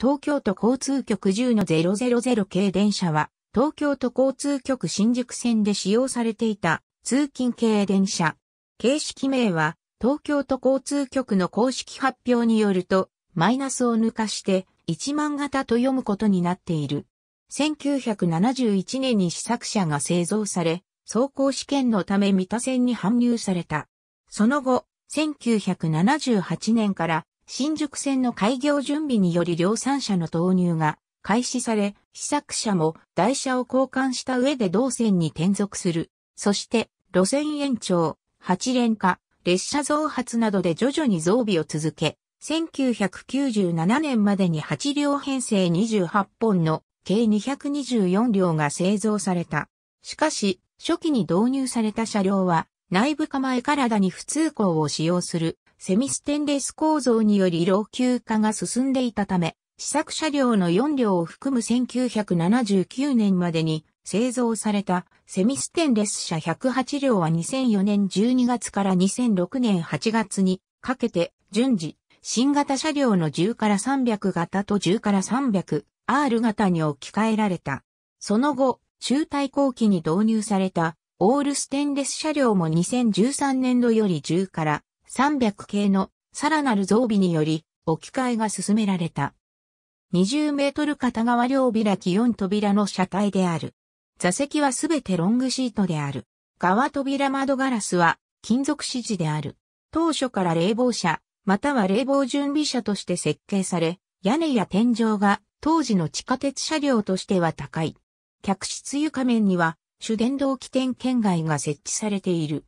東京都交通局10 000系電車は、東京都交通局新宿線で使用されていた通勤系電車。形式名は、東京都交通局の公式発表によると、マイナスを抜かして、1万型と読むことになっている。1971年に試作車が製造され、走行試験のため三田線に搬入された。その後、1978年から新宿線の開業準備により量産車の投入が開始され、試作車も台車を交換した上で同線に転属する。そして、路線延長、8連化、列車増発などで徐々に増備を続け、1997年までに8両編成28本の計224両が製造された。しかし、初期に導入された車両は内部構え体に不通行を使用するセミステンレス構造により老朽化が進んでいたため、試作車両の4両を含む1979年までに製造されたセミステンレス車108両は2004年12月から2006年8月にかけて順次、新型車両の10から300型と10から 300R 型に置き換えられた。その後、中大後期に導入されたオールステンレス車両も2013年度より10から300系のさらなる増備により置き換えが進められた。20メートル片側両開き4扉の車体である。座席はすべてロングシートである。側扉窓ガラスは金属支持である。当初から冷房車、または冷房準備車として設計され、屋根や天井が当時の地下鉄車両としては高い。客室床面には主電動起点圏外が設置されている。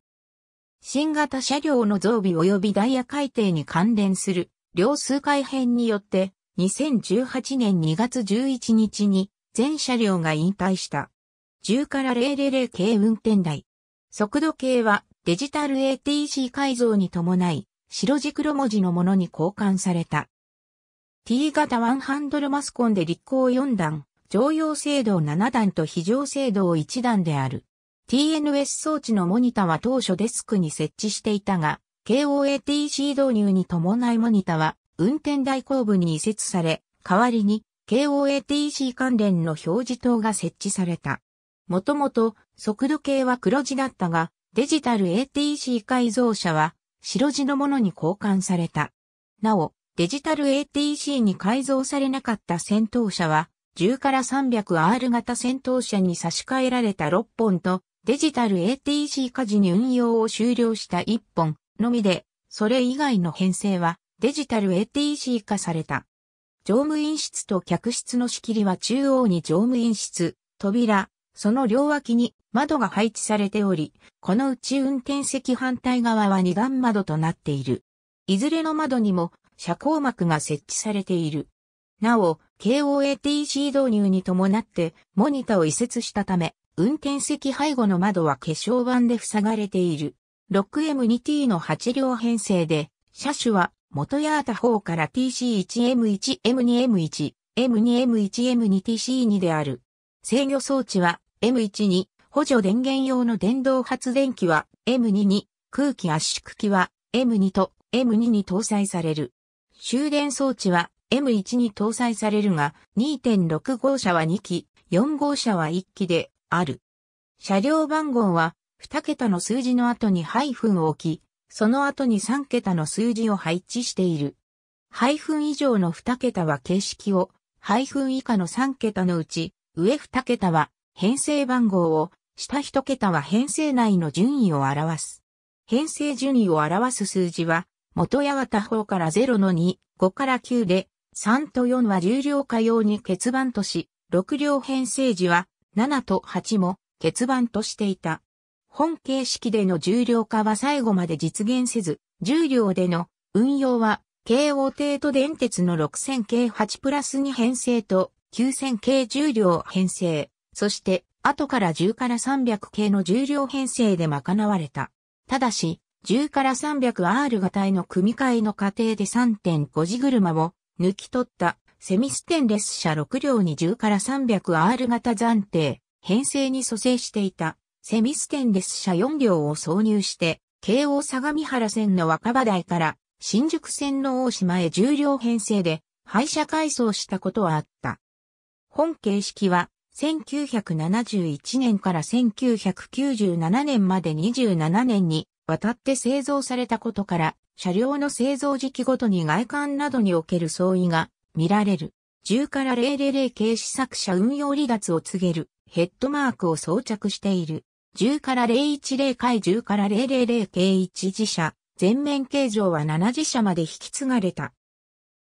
新型車両の増備及びダイヤ改定に関連する両数改編によって2018年2月11日に全車両が引退した。10から000系運転台。速度計はデジタル ATC 改造に伴い白軸・黒文字のものに交換された。T 型ワンハンドルマスコンで立候4段、常用制度7段と非常制度を1段である。TNS 装置のモニタは当初デスクに設置していたが、KOATC 導入に伴いモニタは運転台後部に移設され、代わりに KOATC 関連の表示灯が設置された。もともと速度計は黒字だったが、デジタル ATC 改造車は白地のものに交換された。なお、デジタル ATC に改造されなかった戦闘車は、10から 300R 型戦闘車に差し替えられた6本とデジタル ATC 家事に運用を終了した1本のみで、それ以外の編成はデジタル ATC 化された。乗務員室と客室の仕切りは中央に乗務員室、扉、その両脇に窓が配置されており、このうち運転席反対側は二段窓となっている。いずれの窓にも遮光幕が設置されている。なお、KOATC 導入に伴ってモニタを移設したため、運転席背後の窓は化粧板で塞がれている。6M2T の8両編成で、車種は元ヤータ方から TC1M1、M2M1、M2M1、M2TC2 である。制御装置は M1 に、補助電源用の電動発電機は M2 に、空気圧縮機は M2 と M2 に搭載される。終電装置は M1 に搭載されるが、2.6号車は2機、4号車は1機で、ある。車両番号は、2桁の数字の後にハイフンを置き、その後に3桁の数字を配置している。ハイフン以上の2桁は形式を、ハイフン以下の3桁のうち、上2桁は編成番号を、下1桁は編成内の順位を表す。編成順位を表す数字は、元八幡法から0の2、5から9で、3と4は重量化用に欠番とし、6両編成時は7と8も欠番としていた。本形式での重量化は最後まで実現せず、重量での運用は、京王帝都電鉄の6000系8プラス2編成と9000系重量編成、そして後から10から300系の重量編成で賄われた。ただし、10から 300R 型への組み替えの過程で3.5字車を抜き取ったセミステンレス車6両に10から 300R 型暫定、編成に蘇生していた、セミステンレス車4両を挿入して、京王相模原線の若葉台から、新宿線の大島へ重量編成で、廃車改装したことはあった。本形式は、1971年から1997年まで27年に渡って製造されたことから、車両の製造時期ごとに外観などにおける相違が見られる。10から000系試作車運用離脱を告げるヘッドマークを装着している。10から010回10から000系1自社。全面形状は7自社まで引き継がれた。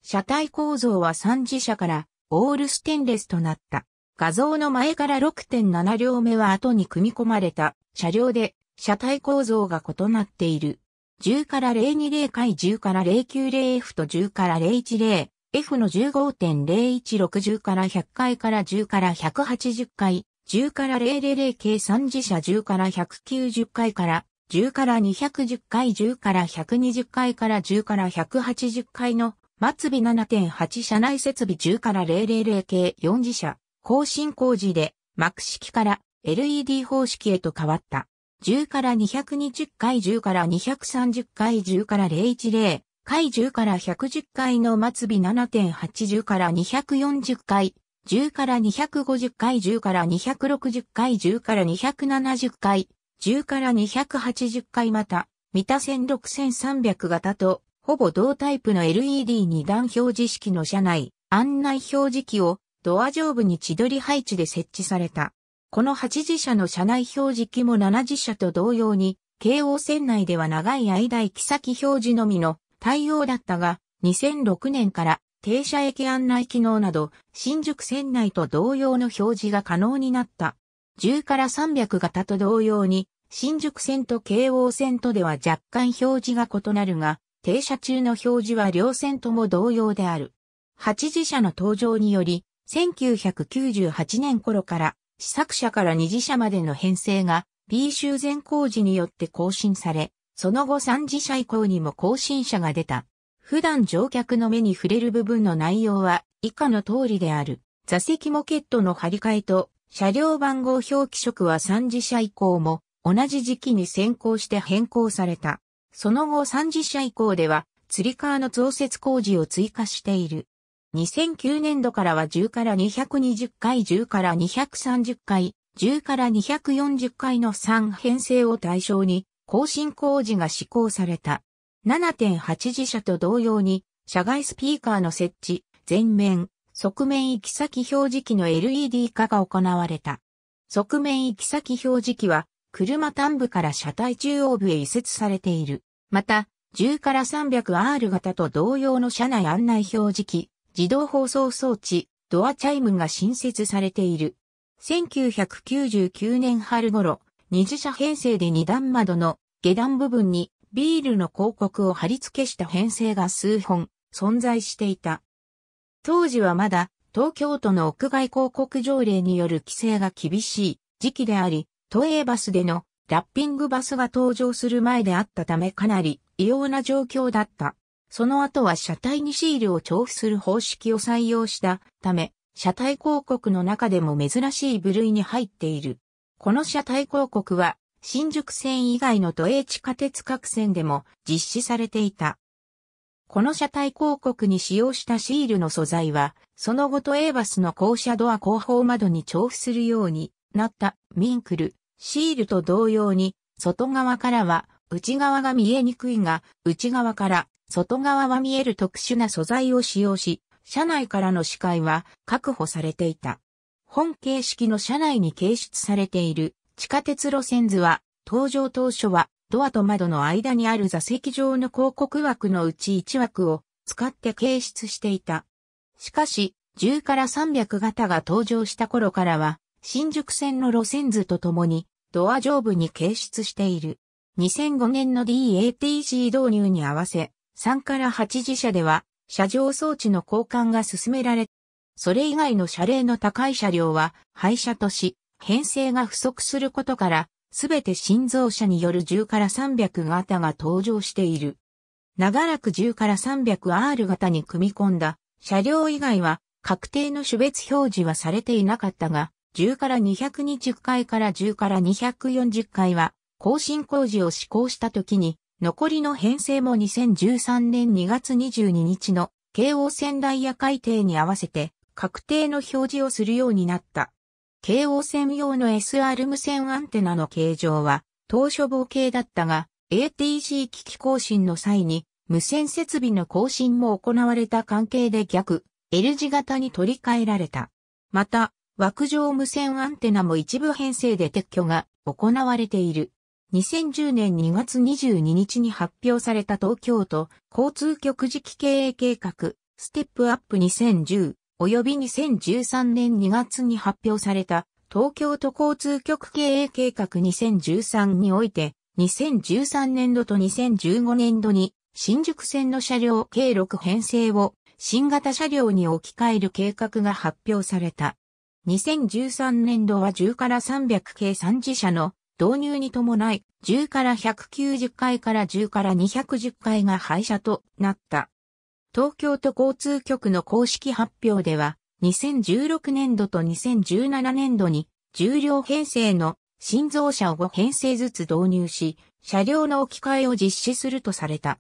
車体構造は3自社からオールステンレスとなった。画像の前から6.7両目は後に組み込まれた車両で車体構造が異なっている。10から020回10から 090F と10から010 F の15.0160から100回から10から180回、10から000計3次車10から190回から10から210回10から120回から10から180回の末尾7.8車内設備10から000系4次車、更新工事で幕式から LED 方式へと変わった。10から220回10から230回10から010回10から110回の末尾7.80から240回、10から250回、10から260回、10から270回、10から280回また、三田線6300型と、ほぼ同タイプの LED2 段表示式の車内、案内表示器を、ドア上部に千鳥配置で設置された。この8自車の車内表示器も7自車と同様に、京王線内では長い間行き先表示のみの対応だったが、2006年から停車駅案内機能など、新宿線内と同様の表示が可能になった。10から300型と同様に、新宿線と京王線とでは若干表示が異なるが、停車中の表示は両線とも同様である。8次社の登場により、1998年頃から、試作車から2次車までの編成が、B 修繕工事によって更新され、その後3次車以降にも更新車が出た。普段乗客の目に触れる部分の内容は以下の通りである。座席モケットの張り替えと車両番号表記色は3次車以降も同じ時期に先行して変更された。その後3次車以降では釣り革の増設工事を追加している。2009年度からは10から220回、10から230回、10から240回の3編成を対象に更新工事が施行された。7.8次車と同様に、車外スピーカーの設置、前面、側面行き先表示器の LED 化が行われた。側面行き先表示器は、車端部から車体中央部へ移設されている。また、10から 300R 型と同様の車内案内表示器、自動放送装置、ドアチャイムが新設されている。1999年春頃、二次車編成で二段窓の下段部分にビールの広告を貼り付けした編成が数本存在していた。当時はまだ東京都の屋外広告条例による規制が厳しい時期であり、都営バスでのラッピングバスが登場する前であったためかなり異様な状況だった。その後は車体にシールを調布する方式を採用したため、車体広告の中でも珍しい部類に入っている。この車体広告は、新宿線以外の都営地下鉄各線でも実施されていた。この車体広告に使用したシールの素材は、その後都営バスの降車ドア後方窓に重複するようになったミンクル、シールと同様に、外側からは内側が見えにくいが、内側から外側は見える特殊な素材を使用し、車内からの視界は確保されていた。本形式の車内に掲出されている地下鉄路線図は、登場当初はドアと窓の間にある座席上の広告枠のうち1枠を使って掲出していた。しかし、10から300型が登場した頃からは、新宿線の路線図とともに、ドア上部に掲出している。2005年の d a t g 導入に合わせ、3から8自社では、車上装置の交換が進められそれ以外の車齢の高い車両は廃車とし、編成が不足することから、すべて心臓車による10から300型が登場している。長らく10から 300R 型に組み込んだ車両以外は確定の種別表示はされていなかったが、10から220回から10から240回は更新工事を施行した時に、残りの編成も2013年2月22日の京王線ダイヤ改定に合わせて確定の表示をするようになった。京王線用の SR 無線アンテナの形状は当初防形だったが ATC 機器更新の際に無線設備の更新も行われた関係で逆 L 字型に取り替えられた。また、枠上無線アンテナも一部編成で撤去が行われている。2010年2月22日に発表された東京都交通局次期経営計画ステップアップ2010及び2013年2月に発表された東京都交通局経営計画2013において、2013年度と2015年度に新宿線の車両計6編成を新型車両に置き換える計画が発表された。2013年度は10から300系3車の導入に伴い10から190回から10から210回が廃車となった。東京都交通局の公式発表では、2016年度と2017年度に重量編成の新造車を5編成ずつ導入し、車両の置き換えを実施するとされた。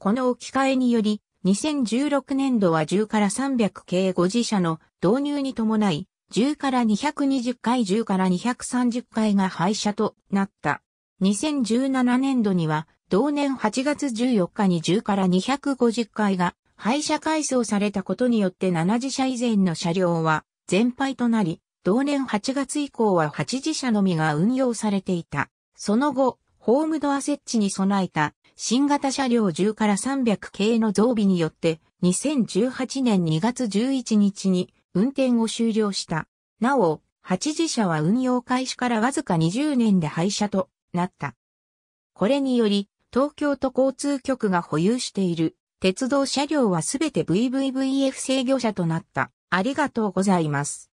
この置き換えにより、2016年度は10から300系5次車の導入に伴い、10から220回10から230回が廃車となった。2017年度には、同年8月14日に10から250回が廃車改装されたことによって7次車以前の車両は全廃となり、同年8月以降は8次車のみが運用されていた。その後、ホームドア設置に備えた新型車両10から300系の増備によって2018年2月11日に運転を終了した。なお、8次車は運用開始からわずか20年で廃車となった。これにより、東京都交通局が保有している鉄道車両はすべて VVVF 制御車となった。ありがとうございます。